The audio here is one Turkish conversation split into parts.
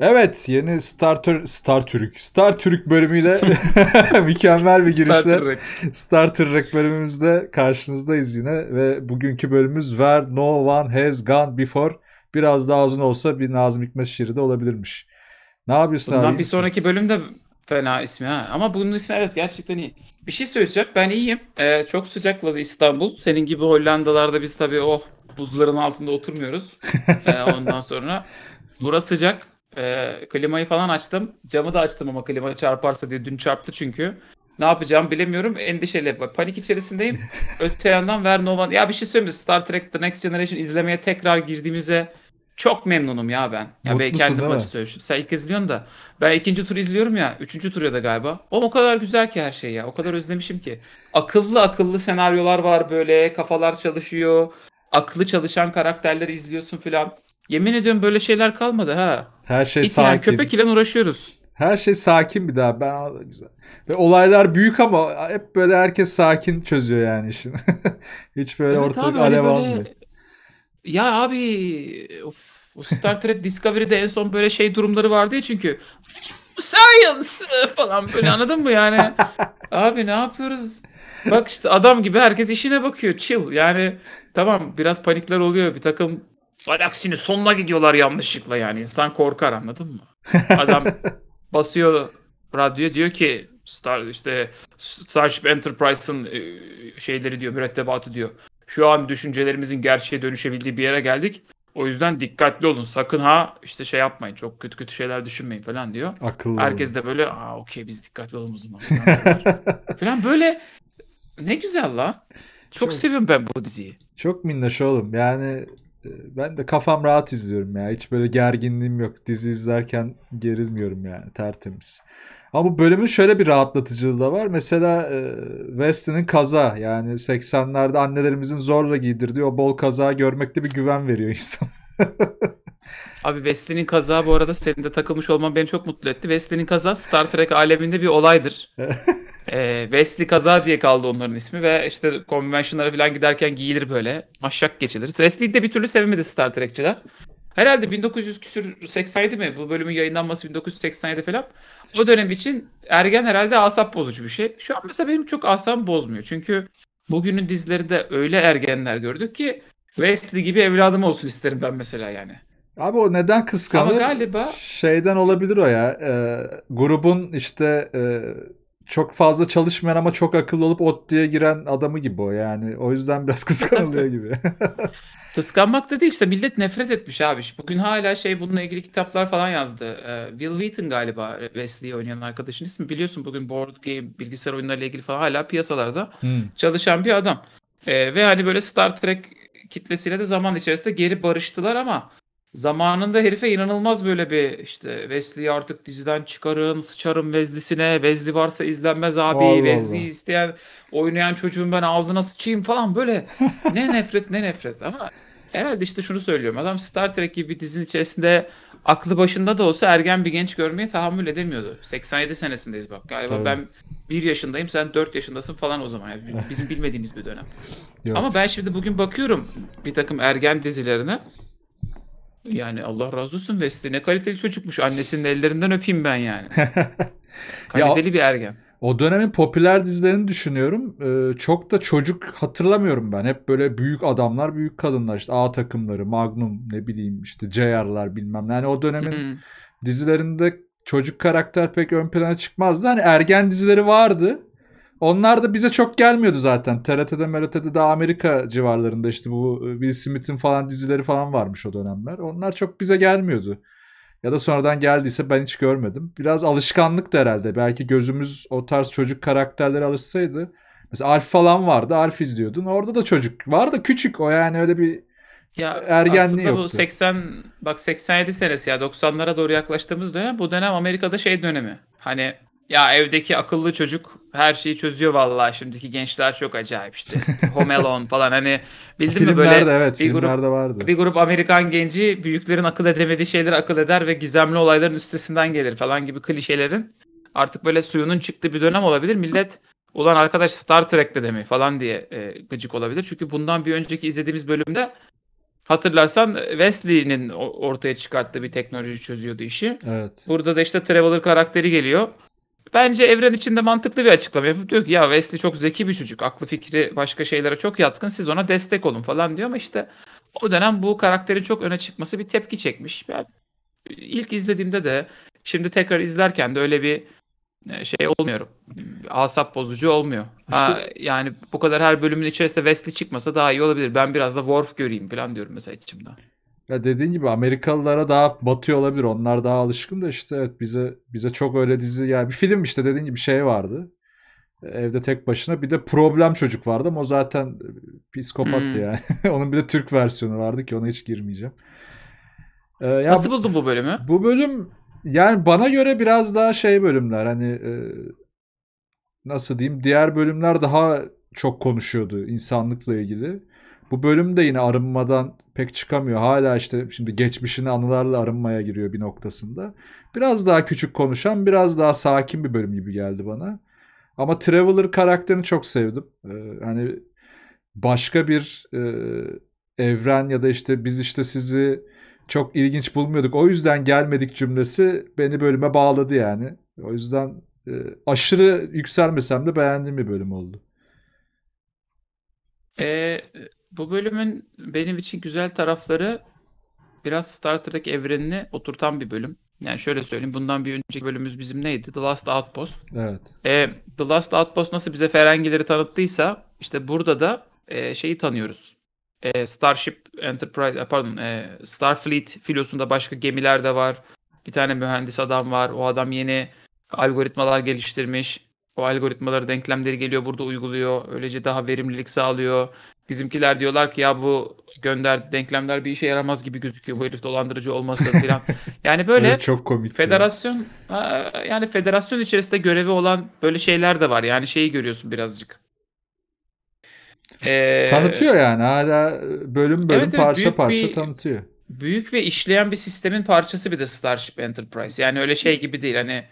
Evet yeni Star, Tür Star Türk Star Türk bölümüyle mükemmel bir girişle Star Trek. bölümümüzde karşınızdayız yine ve bugünkü bölümümüz Where No One Has Gone Before biraz daha uzun olsa bir Nazım Hikmet şiiri de olabilirmiş. Ne yapıyorsun Bundan abi? bir sonraki bölüm de fena ismi ha ama bunun ismi evet gerçekten iyi. Bir şey söyleyeceğim ben iyiyim ee, çok sıcakladı İstanbul senin gibi Hollandalarda biz tabii oh buzların altında oturmuyoruz ee, ondan sonra. Burası sıcak. E, klimayı falan açtım. Camı da açtım ama klima çarparsa diye dün çarptı çünkü. Ne yapacağım bilemiyorum. Endişeli. Panik içerisindeyim. Öte yandan ver Nova. Ya bir şey söyleyeyim mi? Star Trek The Next Generation izlemeye tekrar girdiğimize çok memnunum ya ben. Ya Mutlusun, ben kendim açı söylemişim. Sen ilk izliyorsun da. Ben ikinci tur izliyorum ya. Üçüncü tur ya da galiba. O, o kadar güzel ki her şey ya. O kadar özlemişim ki. Akıllı akıllı senaryolar var böyle. Kafalar çalışıyor. Aklı çalışan karakterleri izliyorsun filan. Yemin ediyorum böyle şeyler kalmadı ha. Her şey İt sakin. köpek ile uğraşıyoruz. Her şey sakin bir daha. Ben güzel. Ve olaylar büyük ama hep böyle herkes sakin çözüyor yani işini. Hiç böyle evet ortalık abi, hani alev böyle... almıyor. Ya abi of, o Star Trek Discovery'de en son böyle şey durumları vardı ya çünkü. Science falan böyle anladın mı yani? abi ne yapıyoruz? Bak işte adam gibi herkes işine bakıyor. Chill yani tamam biraz panikler oluyor. Bir takım Hayır, aksine sonuna gidiyorlar yanlışlıkla yani. İnsan korkar anladın mı? Adam basıyor radyoya diyor ki Star işte Starship Enterprise'ın e, şeyleri diyor, mürettebatı diyor. Şu an düşüncelerimizin gerçeğe dönüşebildiği bir yere geldik. O yüzden dikkatli olun. Sakın ha işte şey yapmayın. Çok kötü kötü şeyler düşünmeyin falan diyor. Akıllı. Herkes de böyle aa okey biz dikkatli olalım o zaman. falan böyle ne güzel la. Çok, çok seviyorum ben bu diziyi. Çok minnoş oğlum. Yani ee, ben de kafam rahat izliyorum ya. Hiç böyle gerginliğim yok. Dizi izlerken gerilmiyorum yani tertemiz. Ama bu bölümün şöyle bir rahatlatıcılığı da var. Mesela e, kaza yani 80'lerde annelerimizin zorla giydirdiği o bol kaza görmekte bir güven veriyor insan. Abi Wesley'nin kaza bu arada senin de takılmış olman beni çok mutlu etti. Wesley'nin kaza Star Trek aleminde bir olaydır. ee, Wesley kaza diye kaldı onların ismi ve işte konvensiyonlara falan giderken giyilir böyle. Maşak geçilir. Wesley de bir türlü sevmedi Star Trek'çiler. Herhalde 1900 küsür 87 mi? Bu bölümün yayınlanması 1987 falan. O dönem için ergen herhalde asap bozucu bir şey. Şu an mesela benim çok asam bozmuyor. Çünkü bugünün de öyle ergenler gördük ki Wesley gibi evladım olsun isterim ben mesela yani. Abi o neden kıskanır? Ama galiba şeyden olabilir o ya. E, grubun işte e, çok fazla çalışmayan ama çok akıllı olup ot diye giren adamı gibi o yani. O yüzden biraz kıskanılıyor gibi. Kıskanmak da değil işte millet nefret etmiş abi. Bugün hala şey bununla ilgili kitaplar falan yazdı. Ee, Will Wheaton galiba Wesley'i oynayan arkadaşın ismi. Biliyorsun bugün board game bilgisayar oyunlarıyla ilgili falan hala piyasalarda hmm. çalışan bir adam. Ee, ve hani böyle Star Trek kitlesiyle de zaman içerisinde geri barıştılar ama Zamanında herife inanılmaz böyle bir işte Wesley'i artık diziden çıkarın, sıçarım Wesley'sine. Wesley varsa izlenmez abi. Vallahi isteyen, oynayan çocuğun ben ağzına sıçayım falan böyle. ne nefret ne nefret ama herhalde işte şunu söylüyorum. Adam Star Trek gibi bir dizinin içerisinde aklı başında da olsa ergen bir genç görmeye tahammül edemiyordu. 87 senesindeyiz bak. Galiba Tabii. ben 1 yaşındayım sen 4 yaşındasın falan o zaman. Yani bizim bilmediğimiz bir dönem. Yok. Ama ben şimdi bugün bakıyorum bir takım ergen dizilerine. Yani Allah razı olsun Wesley. Ne kaliteli çocukmuş. Annesinin ellerinden öpeyim ben yani. kaliteli ya, bir ergen. O dönemin popüler dizilerini düşünüyorum. Ee, çok da çocuk hatırlamıyorum ben. Hep böyle büyük adamlar, büyük kadınlar. işte A takımları, Magnum ne bileyim işte JR'lar bilmem Yani o dönemin hmm. dizilerinde çocuk karakter pek ön plana çıkmazdı. Hani ergen dizileri vardı. Onlar da bize çok gelmiyordu zaten. TRT'de, MRT'de de Amerika civarlarında işte bu e, Will Smith'in falan dizileri falan varmış o dönemler. Onlar çok bize gelmiyordu. Ya da sonradan geldiyse ben hiç görmedim. Biraz alışkanlık da herhalde. Belki gözümüz o tarz çocuk karakterlere alışsaydı. Mesela Alf falan vardı. Alf izliyordun. Orada da çocuk vardı. Küçük o yani öyle bir ya ergenliği aslında yoktu. bu 80 bak 87 senesi ya 90'lara doğru yaklaştığımız dönem bu dönem Amerika'da şey dönemi. Hani ya evdeki akıllı çocuk her şeyi çözüyor vallahi şimdiki gençler çok acayip işte. Home Alone falan hani bildin mi böyle evet, bir grup vardı. bir grup Amerikan genci büyüklerin akıl edemediği şeyleri akıl eder ve gizemli olayların üstesinden gelir falan gibi klişelerin artık böyle suyunun çıktığı bir dönem olabilir. Millet ulan arkadaş Star Trek'te de mi falan diye e, gıcık olabilir. Çünkü bundan bir önceki izlediğimiz bölümde Hatırlarsan e, Wesley'nin ortaya çıkarttığı bir teknoloji çözüyordu işi. Evet. Burada da işte Traveler karakteri geliyor. Bence evren içinde mantıklı bir açıklama yapıp diyor ki ya Wesley çok zeki bir çocuk. Aklı fikri başka şeylere çok yatkın. Siz ona destek olun falan diyor ama işte o dönem bu karakterin çok öne çıkması bir tepki çekmiş. Ben ilk izlediğimde de şimdi tekrar izlerken de öyle bir e, şey olmuyorum. Asap bozucu olmuyor. Ha, yani bu kadar her bölümün içerisinde Wesley çıkmasa daha iyi olabilir. Ben biraz da Worf göreyim falan diyorum mesela içimden. Ya dediğin gibi Amerikalılara daha batıyor olabilir. Onlar daha alışkın da işte evet bize bize çok öyle dizi yani bir film işte dediğin gibi şey vardı. Evde tek başına. Bir de problem çocuk vardı ama o zaten e, psikopattı hmm. yani. Onun bir de Türk versiyonu vardı ki ona hiç girmeyeceğim. Ee, ya Nasıl buldun bu bölümü? Bu bölüm yani bana göre biraz daha şey bölümler hani e, nasıl diyeyim diğer bölümler daha çok konuşuyordu insanlıkla ilgili. Bu bölüm de yine arınmadan pek çıkamıyor. Hala işte şimdi geçmişini anılarla arınmaya giriyor bir noktasında. Biraz daha küçük konuşan, biraz daha sakin bir bölüm gibi geldi bana. Ama Traveler karakterini çok sevdim. Ee, hani başka bir e, evren ya da işte biz işte sizi çok ilginç bulmuyorduk. O yüzden gelmedik cümlesi beni bölüme bağladı yani. O yüzden e, aşırı yükselmesem de beğendiğim bir bölüm oldu. E, bu bölümün benim için güzel tarafları biraz Star Trek evrenini oturtan bir bölüm. Yani şöyle söyleyeyim bundan bir önceki bölümümüz bizim neydi? The Last Outpost. Evet. E, The Last Outpost nasıl bize Ferengileri tanıttıysa işte burada da e, şeyi tanıyoruz. E, Starship Enterprise e, pardon e, Starfleet filosunda başka gemiler de var. Bir tane mühendis adam var. O adam yeni algoritmalar geliştirmiş. O algoritmaları denklemleri geliyor burada uyguluyor. Öylece daha verimlilik sağlıyor. Bizimkiler diyorlar ki ya bu gönderdi denklemler bir işe yaramaz gibi gözüküyor bu herif dolandırıcı olması falan. Yani böyle çok komik. Federasyon ya. yani federasyon içerisinde görevi olan böyle şeyler de var. Yani şeyi görüyorsun birazcık. Ee, tanıtıyor yani hala bölüm bölüm evet, parça evet, parça bir, tanıtıyor. Büyük ve işleyen bir sistemin parçası bir de Starship Enterprise. Yani öyle şey gibi değil hani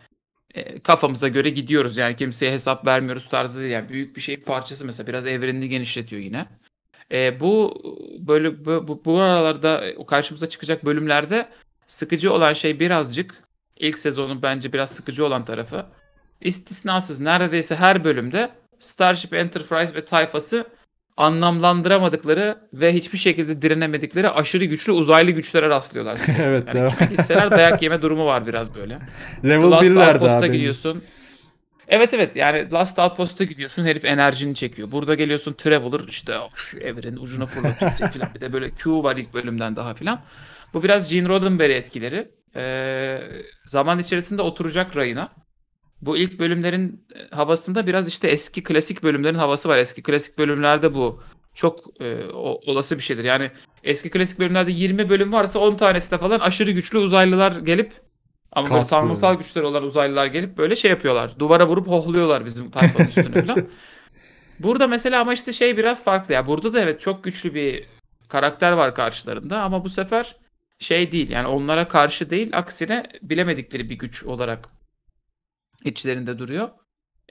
e, kafamıza göre gidiyoruz yani kimseye hesap vermiyoruz tarzı değil. Yani büyük bir şey parçası mesela biraz evrenini genişletiyor yine. E, bu böyle bu, bu, bu aralarda e, karşımıza çıkacak bölümlerde sıkıcı olan şey birazcık ilk sezonun bence biraz sıkıcı olan tarafı. İstisnasız neredeyse her bölümde Starship Enterprise ve tayfası anlamlandıramadıkları ve hiçbir şekilde direnemedikleri aşırı güçlü uzaylı güçlere rastlıyorlar. evet. Yani kime gitseler dayak yeme durumu var biraz böyle. Level 1'lerde abi. gidiyorsun. Evet evet yani Last Outpost'a gidiyorsun herif enerjini çekiyor. Burada geliyorsun Traveler işte oh, evrenin ucuna fırlatıyorsun filan. Bir de böyle Q var ilk bölümden daha filan. Bu biraz Gene Roddenberry etkileri. Ee, zaman içerisinde oturacak rayına. Bu ilk bölümlerin e, havasında biraz işte eski klasik bölümlerin havası var. Eski klasik bölümlerde bu çok e, o, olası bir şeydir. Yani eski klasik bölümlerde 20 bölüm varsa 10 tanesi de falan aşırı güçlü uzaylılar gelip ama böyle tanrısal güçler olan uzaylılar gelip böyle şey yapıyorlar. Duvara vurup hohluyorlar bizim tayfanın üstüne falan. Burada mesela ama işte şey biraz farklı. Ya burada da evet çok güçlü bir karakter var karşılarında ama bu sefer şey değil. Yani onlara karşı değil aksine bilemedikleri bir güç olarak içlerinde duruyor.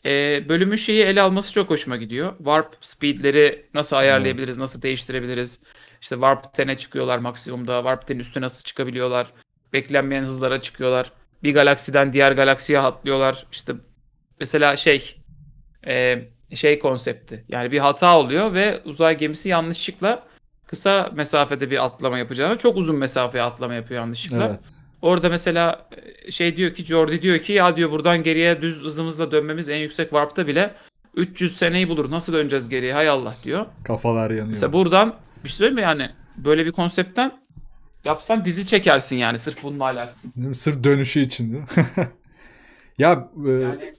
Ee, bölümün şeyi ele alması çok hoşuma gidiyor. Warp speedleri nasıl ayarlayabiliriz, nasıl değiştirebiliriz? İşte Warp 10'e çıkıyorlar maksimumda. Warp 10'in üstüne nasıl çıkabiliyorlar? Beklenmeyen hızlara çıkıyorlar. Bir galaksiden diğer galaksiye atlıyorlar. İşte mesela şey e, şey konsepti. Yani bir hata oluyor ve uzay gemisi yanlışlıkla kısa mesafede bir atlama yapacağına çok uzun mesafeye atlama yapıyor yanlışlıkla. Evet. Orada mesela e, şey diyor ki Jordi diyor ki ya diyor buradan geriye düz hızımızla dönmemiz en yüksek warp'ta bile 300 seneyi bulur. Nasıl döneceğiz geriye hay Allah diyor. Kafalar yanıyor. Mesela buradan bir şey söyleyeyim mi yani böyle bir konseptten Yapsan dizi çekersin yani sırf bununla alakalı. Sırf dönüşü için değil mi? ya e... yani,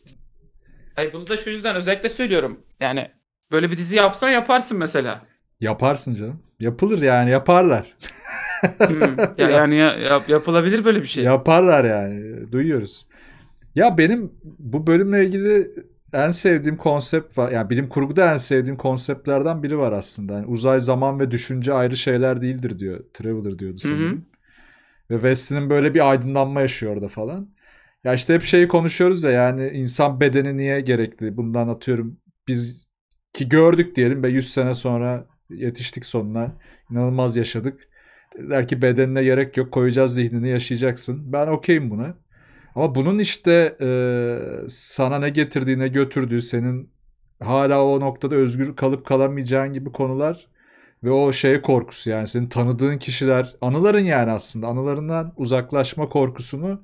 hayır, bunu da şu yüzden özellikle söylüyorum. Yani böyle bir dizi yapsan yaparsın mesela. Yaparsın canım. Yapılır yani yaparlar. hmm, ya, yani ya, yap, yapılabilir böyle bir şey. Yaparlar yani. Duyuyoruz. Ya benim bu bölümle ilgili en sevdiğim konsept var. Yani bilim kurguda en sevdiğim konseptlerden biri var aslında. Yani uzay, zaman ve düşünce ayrı şeyler değildir diyor. Traveler diyordu sanırım. Hı hı. Ve Weston'ın böyle bir aydınlanma yaşıyor orada falan. Ya işte hep şeyi konuşuyoruz ya yani insan bedeni niye gerekli? Bundan atıyorum biz ki gördük diyelim ve 100 sene sonra yetiştik sonuna. inanılmaz yaşadık. Der ki bedenine gerek yok koyacağız zihnini yaşayacaksın. Ben okeyim buna. Ama bunun işte e, sana ne getirdiğine götürdüğü senin hala o noktada özgür kalıp kalamayacağın gibi konular ve o şey korkusu yani senin tanıdığın kişiler anıların yani aslında anılarından uzaklaşma korkusunu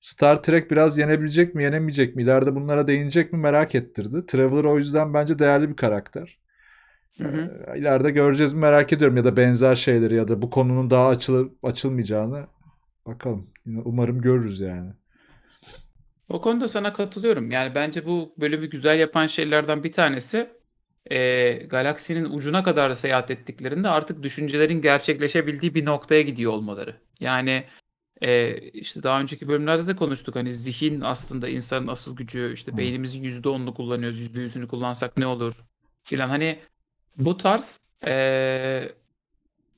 Star Trek biraz yenebilecek mi yenemeyecek mi ileride bunlara değinecek mi merak ettirdi. Traveler o yüzden bence değerli bir karakter. Hı hı. E, ileride göreceğiz mi merak ediyorum ya da benzer şeyleri ya da bu konunun daha açılıp açılmayacağını bakalım. Umarım görürüz yani. O konuda sana katılıyorum. Yani bence bu bölümü güzel yapan şeylerden bir tanesi e, galaksinin ucuna kadar seyahat ettiklerinde artık düşüncelerin gerçekleşebildiği bir noktaya gidiyor olmaları. Yani e, işte daha önceki bölümlerde de konuştuk hani zihin aslında insanın asıl gücü işte beynimizin yüzde onunu kullanıyoruz yüzde yüzünü kullansak ne olur filan hani bu tarz e,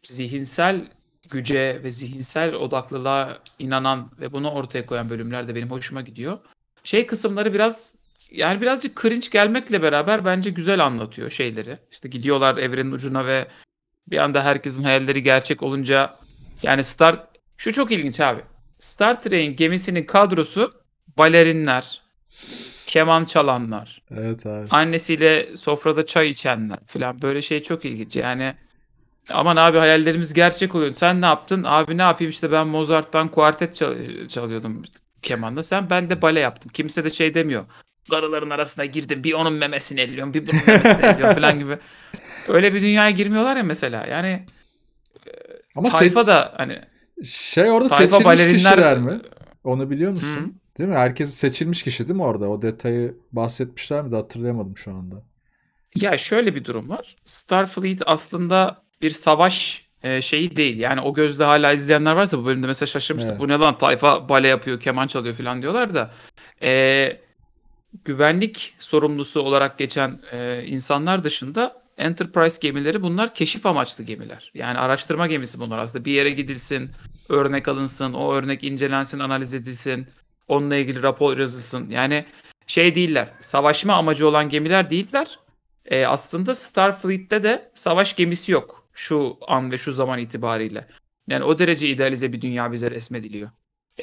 zihinsel güce ve zihinsel odaklılığa inanan ve bunu ortaya koyan bölümler de benim hoşuma gidiyor. Şey kısımları biraz yani birazcık cringe gelmekle beraber bence güzel anlatıyor şeyleri. İşte gidiyorlar evrenin ucuna ve bir anda herkesin hayalleri gerçek olunca yani Star şu çok ilginç abi. Star Trek'in gemisinin kadrosu balerinler, keman çalanlar. Evet abi. Annesiyle sofrada çay içenler falan böyle şey çok ilginç. Yani Aman abi hayallerimiz gerçek oluyor. Sen ne yaptın? Abi ne yapayım işte ben Mozart'tan kuartet çal- çalıyordum kemanda. Sen ben de bale yaptım. Kimse de şey demiyor. Karıların arasına girdim. Bir onun memesini elliyorum. Bir bunun memesini elliyorum falan gibi. Öyle bir dünyaya girmiyorlar ya mesela. Yani e, ama tayfa da hani şey orada tayfa seçilmiş balerinler... kişiler mi? Onu biliyor musun? Hı. Değil mi? Herkes seçilmiş kişi değil mi orada? O detayı bahsetmişler mi de hatırlayamadım şu anda. Ya şöyle bir durum var. Starfleet aslında bir savaş e, şeyi değil. Yani o gözle hala izleyenler varsa bu bölümde mesela şaşırmıştık. Evet. Bu ne lan tayfa bale yapıyor, keman çalıyor falan diyorlar da. E, güvenlik sorumlusu olarak geçen e, insanlar dışında Enterprise gemileri bunlar keşif amaçlı gemiler. Yani araştırma gemisi bunlar aslında. Bir yere gidilsin, örnek alınsın, o örnek incelensin, analiz edilsin. Onunla ilgili rapor yazılsın. Yani şey değiller, savaşma amacı olan gemiler değiller. E, aslında Starfleet'te de savaş gemisi yok şu an ve şu zaman itibariyle. Yani o derece idealize bir dünya bize resmediliyor.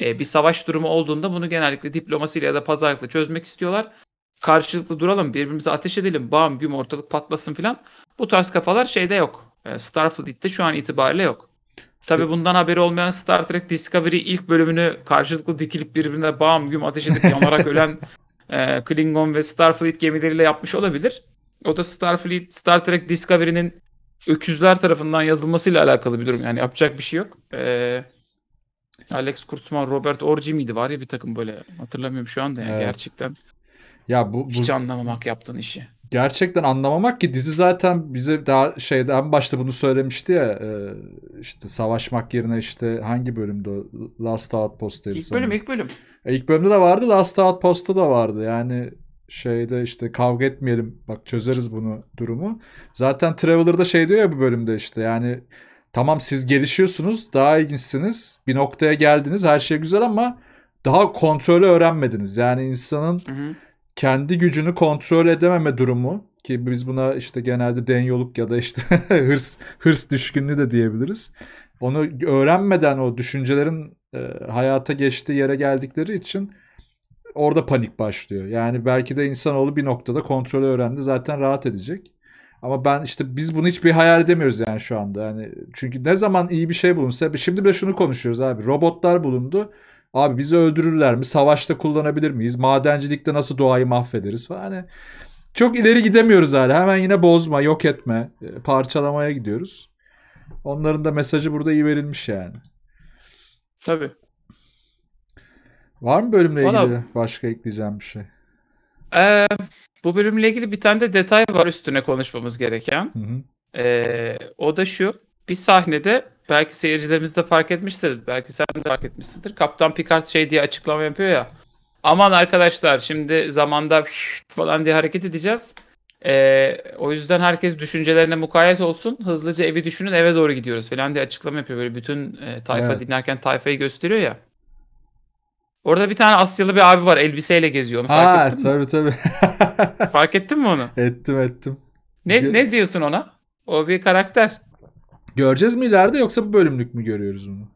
E, bir savaş durumu olduğunda bunu genellikle diplomasiyle ya da pazarlıkla çözmek istiyorlar. Karşılıklı duralım, birbirimize ateş edelim, bam güm ortalık patlasın filan. Bu tarz kafalar şeyde yok. Ee, Starfleet'te şu an itibariyle yok. Tabii bundan haberi olmayan Star Trek Discovery ilk bölümünü karşılıklı dikilip birbirine bam güm ateş edip yanarak ölen e, Klingon ve Starfleet gemileriyle yapmış olabilir. O da Starfleet, Star Trek Discovery'nin öküzler tarafından yazılmasıyla alakalı bir durum. Yani yapacak bir şey yok. Ee, Alex Kurtzman, Robert Orji miydi? Var ya bir takım böyle hatırlamıyorum şu anda yani evet. gerçekten. Ya bu, bu hiç anlamamak yaptığın işi. Gerçekten anlamamak ki dizi zaten bize daha şeyden başta bunu söylemişti ya e, işte savaşmak yerine işte hangi bölümde Last Outpost'taydı. İlk sanırım. bölüm ilk bölüm. E, ilk bölümde de vardı Last Outpost'ta da vardı yani şeyde işte kavga etmeyelim bak çözeriz bunu durumu. Zaten Traveler'da şey diyor ya bu bölümde işte yani tamam siz gelişiyorsunuz daha ilginçsiniz bir noktaya geldiniz her şey güzel ama daha kontrolü öğrenmediniz. Yani insanın hı hı. kendi gücünü kontrol edememe durumu ki biz buna işte genelde denyoluk ya da işte hırs hırs düşkünlüğü de diyebiliriz. Onu öğrenmeden o düşüncelerin e, hayata geçtiği yere geldikleri için orada panik başlıyor. Yani belki de insanoğlu bir noktada kontrolü öğrendi zaten rahat edecek. Ama ben işte biz bunu hiçbir hayal edemiyoruz yani şu anda. Yani çünkü ne zaman iyi bir şey bulunsa şimdi bile şunu konuşuyoruz abi. Robotlar bulundu. Abi bizi öldürürler mi? Savaşta kullanabilir miyiz? Madencilikte nasıl doğayı mahvederiz Yani çok ileri gidemiyoruz hala. Hemen yine bozma, yok etme, e, parçalamaya gidiyoruz. Onların da mesajı burada iyi verilmiş yani. Tabii. Var mı bölümle Valla... ilgili başka ekleyeceğim bir şey? Ee, bu bölümle ilgili bir tane de detay var üstüne konuşmamız gereken. Hı hı. Ee, o da şu. Bir sahnede belki seyircilerimiz de fark etmiştir. Belki sen de fark etmişsindir. Kaptan Picard şey diye açıklama yapıyor ya. Aman arkadaşlar şimdi zamanda falan diye hareket edeceğiz. Ee, o yüzden herkes düşüncelerine mukayyet olsun. Hızlıca evi düşünün eve doğru gidiyoruz falan diye açıklama yapıyor. Böyle bütün e, tayfa evet. dinlerken tayfayı gösteriyor ya. Orada bir tane Asyalı bir abi var elbiseyle geziyor onu fark ha, ettin tabii, mi? tabii fark ettin mi onu? Ettim ettim. Ne, ne diyorsun ona? O bir karakter. Göreceğiz mi ileride yoksa bu bölümlük mü görüyoruz bunu?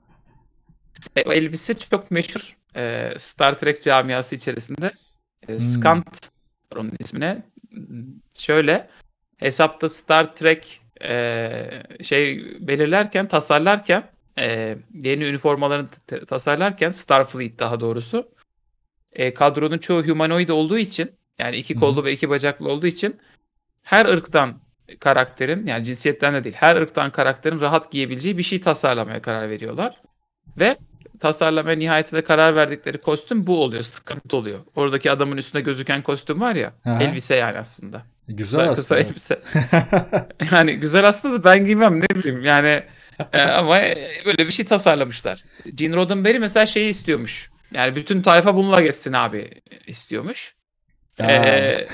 E, o elbise çok meşhur e, Star Trek camiası içerisinde. E, hmm. onun ismine. Şöyle hesapta Star Trek e, şey belirlerken tasarlarken e, yeni üniformalarını tasarlarken Starfleet daha doğrusu e, kadronun çoğu humanoid olduğu için yani iki kollu Hı-hı. ve iki bacaklı olduğu için her ırktan karakterin yani cinsiyetten de değil her ırktan karakterin rahat giyebileceği bir şey tasarlamaya karar veriyorlar. Ve tasarlamaya nihayetinde karar verdikleri kostüm bu oluyor. Sıkıntı oluyor. Oradaki adamın üstünde gözüken kostüm var ya. Aha. Elbise yani aslında. E, güzel kısa, aslında. Kısa elbise. yani güzel aslında da ben giymem ne bileyim. Yani ee, ama böyle bir şey tasarlamışlar. Gene Roddenberry mesela şeyi istiyormuş. Yani bütün tayfa bununla geçsin abi istiyormuş. Aa. Ee,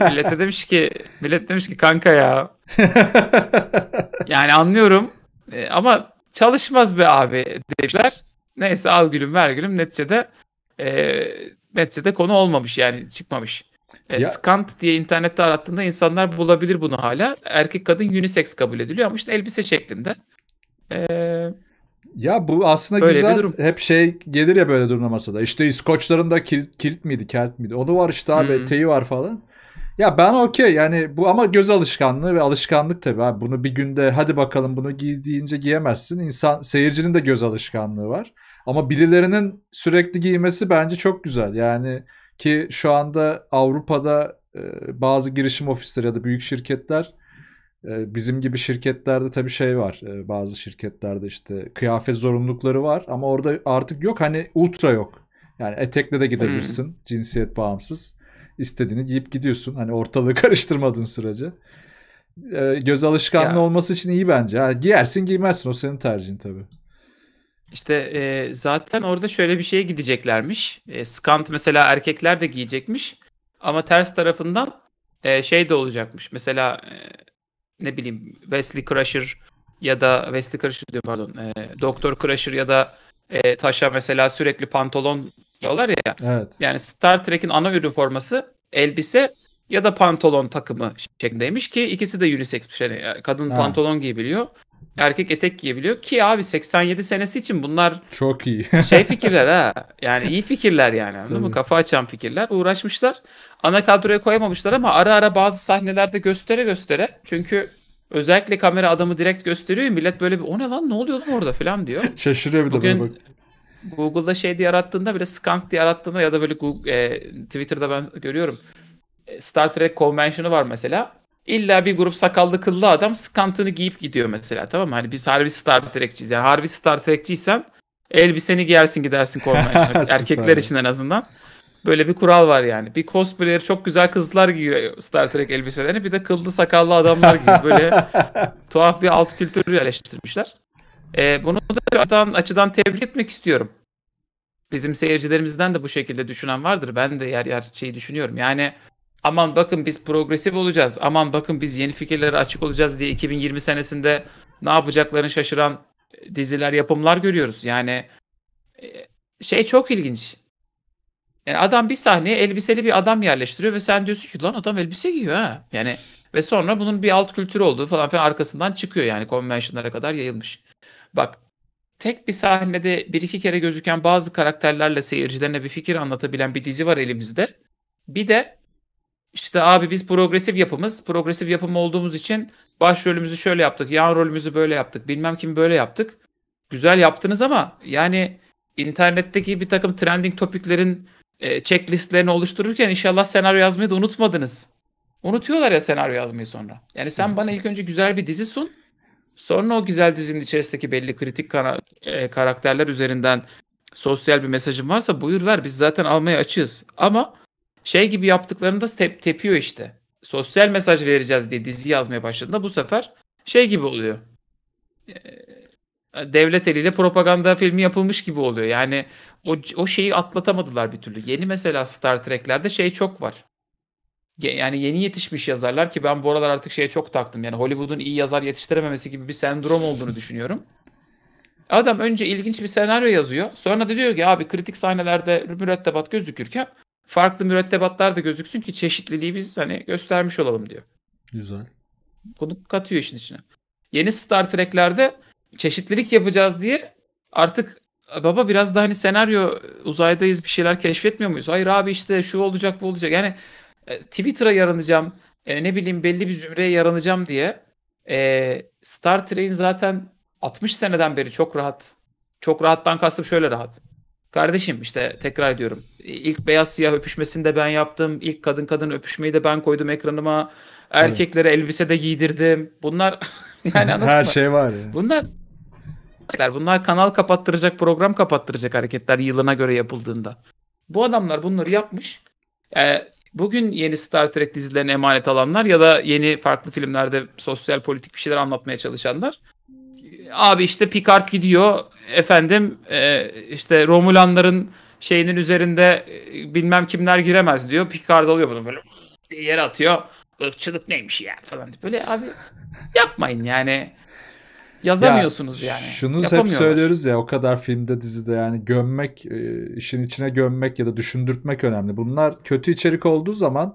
millet de demiş ki millet demiş ki kanka ya. yani anlıyorum ee, ama çalışmaz be abi demişler. Neyse al gülüm ver gülüm neticede e, neticede konu olmamış yani çıkmamış. E, ya. Skant diye internette arattığında insanlar bulabilir bunu hala. Erkek kadın unisex kabul ediliyor ama işte elbise şeklinde. Ee, ya bu aslında böyle güzel. durum. Hep şey gelir ya böyle durumda masada. İşte İskoçların da kilit, kilit miydi, kelt miydi? Onu var işte abi, hmm. teyi var falan. Ya ben okey yani bu ama göz alışkanlığı ve alışkanlık tabii abi. Bunu bir günde hadi bakalım bunu giy giyemezsin. İnsan seyircinin de göz alışkanlığı var. Ama birilerinin sürekli giymesi bence çok güzel. Yani ki şu anda Avrupa'da e, bazı girişim ofisleri ya da büyük şirketler ee, bizim gibi şirketlerde tabii şey var. E, bazı şirketlerde işte kıyafet zorunlulukları var ama orada artık yok. Hani ultra yok. Yani etekle de gidebilirsin. Hmm. Cinsiyet bağımsız. İstediğini giyip gidiyorsun. Hani ortalığı karıştırmadığın sürece. Ee, göz alışkanlığı ya. olması için iyi bence. Yani giyersin giymezsin. O senin tercihin tabii. İşte e, zaten orada şöyle bir şeye gideceklermiş. E, skant mesela erkekler de giyecekmiş. Ama ters tarafından e, şey de olacakmış. Mesela e, ne bileyim Wesley Crusher ya da Wesley Crusher diyor pardon. E, Doktor Crusher ya da e, Taşa mesela sürekli pantolon diyorlar ya. Evet. Yani Star Trek'in ana ürün forması elbise ya da pantolon takımı şeklindeymiş ki ikisi de unisex bir şey. Yani kadın ha. pantolon giyebiliyor erkek etek giyebiliyor ki abi 87 senesi için bunlar çok iyi. şey fikirler ha. Yani iyi fikirler yani. Anladın Tabii. mı? Kafa açan fikirler. Uğraşmışlar. Ana kadroya koyamamışlar ama ara ara bazı sahnelerde göstere göstere. Çünkü özellikle kamera adamı direkt gösteriyor. Millet böyle bir o ne lan ne oluyor lan orada falan diyor. Şaşırıyor bir Bugün, de bak. Google'da şey diye arattığında bile skunk diye arattığında ya da böyle Google, e, Twitter'da ben görüyorum. E, Star Trek Convention'ı var mesela İlla bir grup sakallı kıllı adam sıkantını giyip gidiyor mesela tamam mı? Hani biz Harbi Star Trek'ciyiz. Yani Harbi Star Trek'ciysen elbiseni giyersin gidersin kormaya. Erkekler için en azından. Böyle bir kural var yani. Bir cosplayer çok güzel kızlar giyiyor Star Trek elbiselerini. Bir de kıllı sakallı adamlar giyiyor. Böyle tuhaf bir alt kültürü yerleştirmişler. Ee, bunu da açıdan, açıdan tebrik etmek istiyorum. Bizim seyircilerimizden de bu şekilde düşünen vardır. Ben de yer yer şeyi düşünüyorum. Yani aman bakın biz progresif olacağız, aman bakın biz yeni fikirlere açık olacağız diye 2020 senesinde ne yapacaklarını şaşıran diziler, yapımlar görüyoruz. Yani e, şey çok ilginç. Yani adam bir sahneye elbiseli bir adam yerleştiriyor ve sen diyorsun ki lan adam elbise giyiyor ha. Yani ve sonra bunun bir alt kültür olduğu falan filan arkasından çıkıyor yani konvensiyonlara kadar yayılmış. Bak tek bir sahnede bir iki kere gözüken bazı karakterlerle seyircilerine bir fikir anlatabilen bir dizi var elimizde. Bir de işte abi biz progresif yapımız. Progresif yapım olduğumuz için başrolümüzü şöyle yaptık. Yan rolümüzü böyle yaptık. Bilmem kim böyle yaptık. Güzel yaptınız ama yani internetteki bir takım trending topiklerin e, checklistlerini oluştururken inşallah senaryo yazmayı da unutmadınız. Unutuyorlar ya senaryo yazmayı sonra. Yani sen bana ilk önce güzel bir dizi sun. Sonra o güzel dizinin içerisindeki belli kritik kana, e, karakterler üzerinden sosyal bir mesajın varsa buyur ver. Biz zaten almaya açığız. Ama şey gibi yaptıklarında tep tepiyor işte. Sosyal mesaj vereceğiz diye dizi yazmaya başladığında bu sefer şey gibi oluyor. Ee, devlet eliyle propaganda filmi yapılmış gibi oluyor. Yani o, o şeyi atlatamadılar bir türlü. Yeni mesela Star Trek'lerde şey çok var. Yani yeni yetişmiş yazarlar ki ben bu aralar artık şeye çok taktım. Yani Hollywood'un iyi yazar yetiştirememesi gibi bir sendrom olduğunu düşünüyorum. Adam önce ilginç bir senaryo yazıyor. Sonra da diyor ki abi kritik sahnelerde mürettebat gözükürken farklı mürettebatlar da gözüksün ki çeşitliliği biz hani göstermiş olalım diyor. Güzel. Bunu katıyor işin içine. Yeni Star Trek'lerde çeşitlilik yapacağız diye artık e, baba biraz da hani senaryo e, uzaydayız bir şeyler keşfetmiyor muyuz? Hayır abi işte şu olacak bu olacak. Yani e, Twitter'a yaranacağım e, ne bileyim belli bir zümreye yaranacağım diye e, Star Trek'in zaten 60 seneden beri çok rahat çok rahattan kastım şöyle rahat Kardeşim işte tekrar ediyorum. İlk beyaz siyah öpüşmesini de ben yaptım. İlk kadın kadın öpüşmeyi de ben koydum ekranıma. Erkeklere evet. elbise de giydirdim. Bunlar yani Her mı? şey var ya. Bunlar bunlar kanal kapattıracak, program kapattıracak hareketler yılına göre yapıldığında. Bu adamlar bunları yapmış. Ee, bugün yeni Star Trek dizilerine emanet alanlar ya da yeni farklı filmlerde sosyal politik bir şeyler anlatmaya çalışanlar abi işte Picard gidiyor efendim e, işte Romulanların şeyinin üzerinde e, bilmem kimler giremez diyor. Picard alıyor bunu böyle yer atıyor. Irkçılık neymiş ya falan. Böyle abi yapmayın yani. Yazamıyorsunuz ya, yani. Şunu hep söylüyoruz ya o kadar filmde dizide yani gömmek, e, işin içine gömmek ya da düşündürtmek önemli. Bunlar kötü içerik olduğu zaman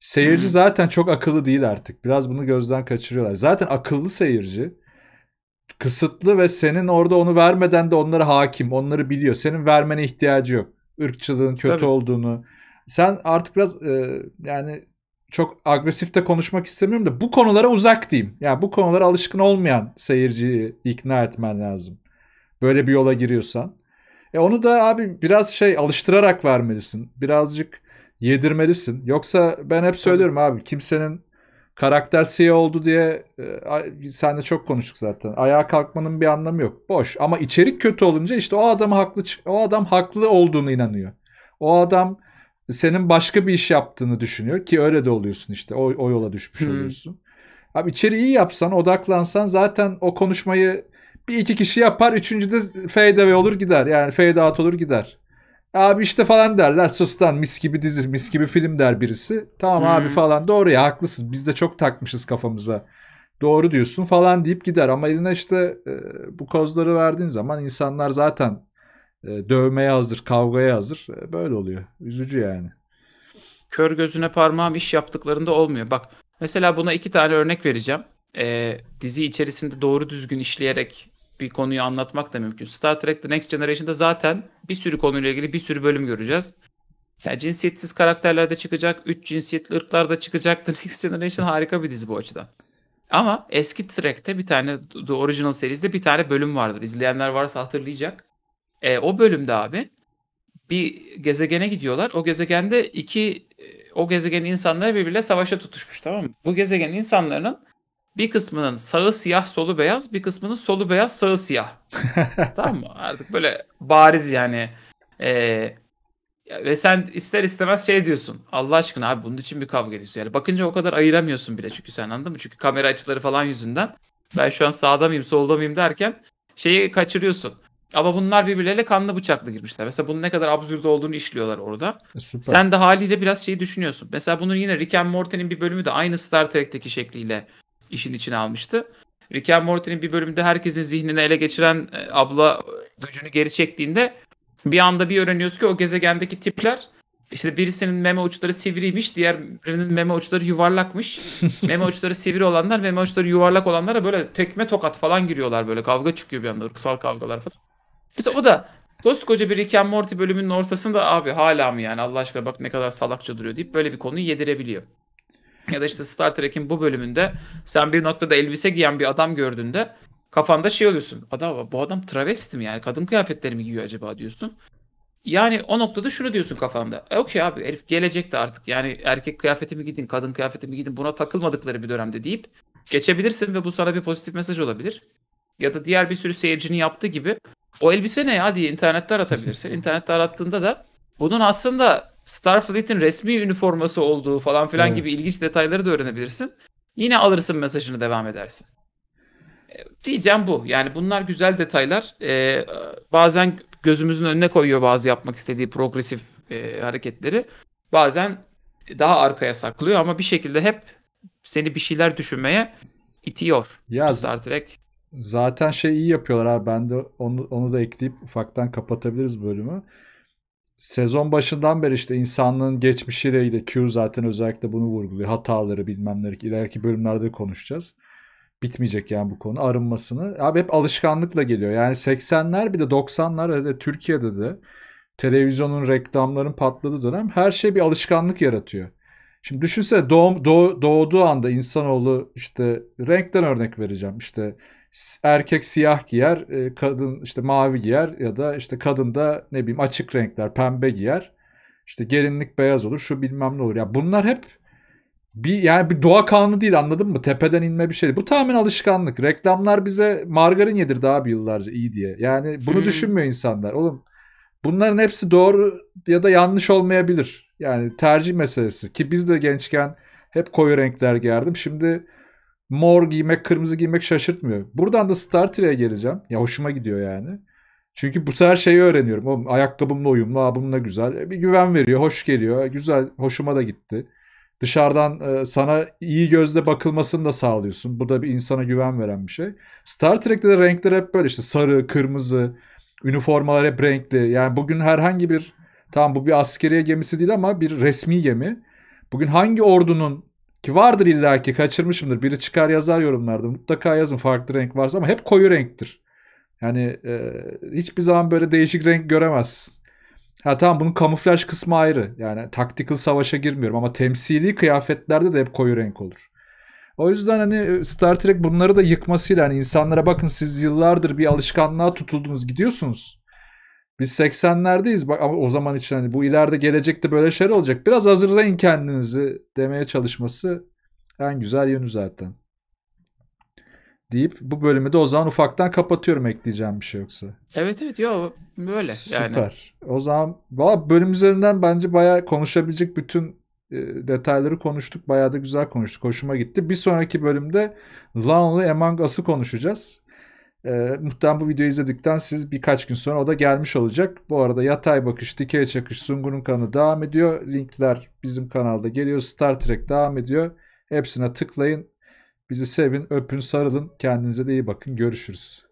seyirci hmm. zaten çok akıllı değil artık. Biraz bunu gözden kaçırıyorlar. Zaten akıllı seyirci kısıtlı ve senin orada onu vermeden de onlara hakim. Onları biliyor. Senin vermene ihtiyacı yok. Irkçılığın kötü Tabii. olduğunu. Sen artık biraz e, yani çok agresif de konuşmak istemiyorum da bu konulara uzak diyeyim. Yani bu konulara alışkın olmayan seyirciyi ikna etmen lazım. Böyle bir yola giriyorsan. E onu da abi biraz şey alıştırarak vermelisin. Birazcık yedirmelisin. Yoksa ben hep söylüyorum abi kimsenin karakter siyah oldu diye e, senle çok konuştuk zaten. Ayağa kalkmanın bir anlamı yok. Boş. Ama içerik kötü olunca işte o adam haklı o adam haklı olduğunu inanıyor. O adam senin başka bir iş yaptığını düşünüyor ki öyle de oluyorsun işte. O, o yola düşmüş hmm. oluyorsun. Abi içeriği iyi yapsan, odaklansan zaten o konuşmayı bir iki kişi yapar. Üçüncü de fade away olur gider. Yani fade out olur gider. Abi işte falan derler. Sustan mis gibi dizi, mis gibi film der birisi. Tamam hmm. abi falan doğru ya haklısın. Biz de çok takmışız kafamıza. Doğru diyorsun falan deyip gider. Ama eline işte e, bu kozları verdiğin zaman insanlar zaten e, dövmeye hazır, kavgaya hazır. E, böyle oluyor. Üzücü yani. Kör gözüne parmağım iş yaptıklarında olmuyor. Bak mesela buna iki tane örnek vereceğim. E, dizi içerisinde doğru düzgün işleyerek bir konuyu anlatmak da mümkün. Star Trek The Next Generation'da zaten bir sürü konuyla ilgili bir sürü bölüm göreceğiz. Yani cinsiyetsiz karakterler de çıkacak, üç cinsiyetli ırklar da çıkacak. The Next Generation harika bir dizi bu açıdan. Ama eski Trek'te bir tane The Original serisinde bir tane bölüm vardır. İzleyenler varsa hatırlayacak. E, o bölümde abi bir gezegene gidiyorlar. O gezegende iki e, o gezegenin insanları birbiriyle savaşa tutuşmuş tamam mı? Bu gezegenin insanların bir kısmının sağı siyah solu beyaz bir kısmının solu beyaz sağı siyah. tamam mı? Artık böyle bariz yani. Ee, ve sen ister istemez şey diyorsun. Allah aşkına abi bunun için bir kavga ediyorsun. Yani bakınca o kadar ayıramıyorsun bile çünkü sen anladın mı? Çünkü kamera açıları falan yüzünden. Ben şu an sağda mıyım solda mıyım derken şeyi kaçırıyorsun. Ama bunlar birbirleriyle kanlı bıçaklı girmişler. Mesela bunun ne kadar absürt olduğunu işliyorlar orada. E, süper. Sen de haliyle biraz şeyi düşünüyorsun. Mesela bunun yine Rick and Morty'nin bir bölümü de aynı Star Trek'teki şekliyle işin içine almıştı. Rick and Morty'nin bir bölümünde herkesin zihnini ele geçiren e, abla gücünü geri çektiğinde bir anda bir öğreniyoruz ki o gezegendeki tipler işte birisinin meme uçları sivriymiş, diğerinin meme uçları yuvarlakmış. meme uçları sivri olanlar, meme uçları yuvarlak olanlara böyle tekme tokat falan giriyorlar böyle. Kavga çıkıyor bir anda, ırksal kavgalar falan. Mesela o da koskoca bir Rick and Morty bölümünün ortasında abi hala mı yani Allah aşkına bak ne kadar salakça duruyor deyip böyle bir konuyu yedirebiliyor ya da işte Star Trek'in bu bölümünde sen bir noktada elbise giyen bir adam gördüğünde kafanda şey oluyorsun. Adam bu adam travesti mi yani kadın kıyafetleri mi giyiyor acaba diyorsun. Yani o noktada şunu diyorsun kafanda. E okey abi herif gelecekti artık. Yani erkek kıyafeti mi gidin, kadın kıyafeti mi gidin buna takılmadıkları bir dönemde deyip geçebilirsin ve bu sana bir pozitif mesaj olabilir. Ya da diğer bir sürü seyircinin yaptığı gibi o elbise ne ya diye internette aratabilirsin. İnternette arattığında da bunun aslında Starfleet'in resmi üniforması olduğu falan filan evet. gibi ilginç detayları da öğrenebilirsin. Yine alırsın mesajını devam edersin. E, diyeceğim bu. Yani bunlar güzel detaylar. E, bazen gözümüzün önüne koyuyor bazı yapmak istediği progresif e, hareketleri. Bazen daha arkaya saklıyor ama bir şekilde hep seni bir şeyler düşünmeye itiyor. Ya Star Trek. Zaten şey iyi yapıyorlar abi. Ben de onu, onu da ekleyip ufaktan kapatabiliriz bölümü sezon başından beri işte insanlığın geçmişiyle ilgili Q zaten özellikle bunu vurguluyor. Hataları bilmem ne ileriki bölümlerde konuşacağız. Bitmeyecek yani bu konu arınmasını. Abi hep alışkanlıkla geliyor. Yani 80'ler bir de 90'lar de Türkiye'de de televizyonun reklamların patladığı dönem her şey bir alışkanlık yaratıyor. Şimdi düşünsene doğum, doğ, doğduğu anda insanoğlu işte renkten örnek vereceğim. İşte erkek siyah giyer, e, kadın işte mavi giyer ya da işte kadın da ne bileyim açık renkler pembe giyer. İşte gelinlik beyaz olur, şu bilmem ne olur. Ya yani bunlar hep bir yani bir doğa kanunu değil anladın mı? Tepeden inme bir şey. Bu tamamen alışkanlık. Reklamlar bize margarin yedirdi abi yıllarca iyi diye. Yani bunu hmm. düşünmüyor insanlar. Oğlum bunların hepsi doğru ya da yanlış olmayabilir. Yani tercih meselesi ki biz de gençken hep koyu renkler giyerdim. Şimdi mor giymek, kırmızı giymek şaşırtmıyor. Buradan da Star Trek'e geleceğim. Ya hoşuma gidiyor yani. Çünkü bu sefer şeyi öğreniyorum. Oğlum, ayakkabımla uyumlu, aa, bununla güzel. E, bir güven veriyor, hoş geliyor. E, güzel, hoşuma da gitti. Dışarıdan e, sana iyi gözle bakılmasını da sağlıyorsun. Bu da bir insana güven veren bir şey. Star Trek'te de renkler hep böyle işte sarı, kırmızı, üniformalar hep renkli. Yani bugün herhangi bir, tamam bu bir askeriye gemisi değil ama bir resmi gemi. Bugün hangi ordunun ki vardır illa ki kaçırmışımdır. Biri çıkar yazar yorumlarda. Mutlaka yazın farklı renk varsa ama hep koyu renktir. Yani e, hiçbir zaman böyle değişik renk göremezsin. Ha tamam bunun kamuflaj kısmı ayrı. Yani taktikal savaşa girmiyorum ama temsili kıyafetlerde de hep koyu renk olur. O yüzden hani e, Star Trek bunları da yıkmasıyla hani insanlara bakın siz yıllardır bir alışkanlığa tutuldunuz gidiyorsunuz. Biz 80'lerdeyiz bak ama o zaman için hani bu ileride gelecekte böyle şeyler olacak. Biraz hazırlayın kendinizi demeye çalışması en güzel yönü zaten. Deyip bu bölümü de o zaman ufaktan kapatıyorum ekleyeceğim bir şey yoksa. Evet evet yo böyle Süper. yani. Süper. O zaman valla bölüm üzerinden bence bayağı konuşabilecek bütün e, detayları konuştuk. Bayağı da güzel konuştuk. Hoşuma gitti. Bir sonraki bölümde Lonely Among Us'ı konuşacağız. E, muhtemelen bu videoyu izledikten siz birkaç gün sonra o da gelmiş olacak. Bu arada yatay bakış, dikey çakış, Sungun'un kanı devam ediyor. Linkler bizim kanalda geliyor. Star Trek devam ediyor. Hepsine tıklayın. Bizi sevin, öpün, sarılın. Kendinize de iyi bakın. Görüşürüz.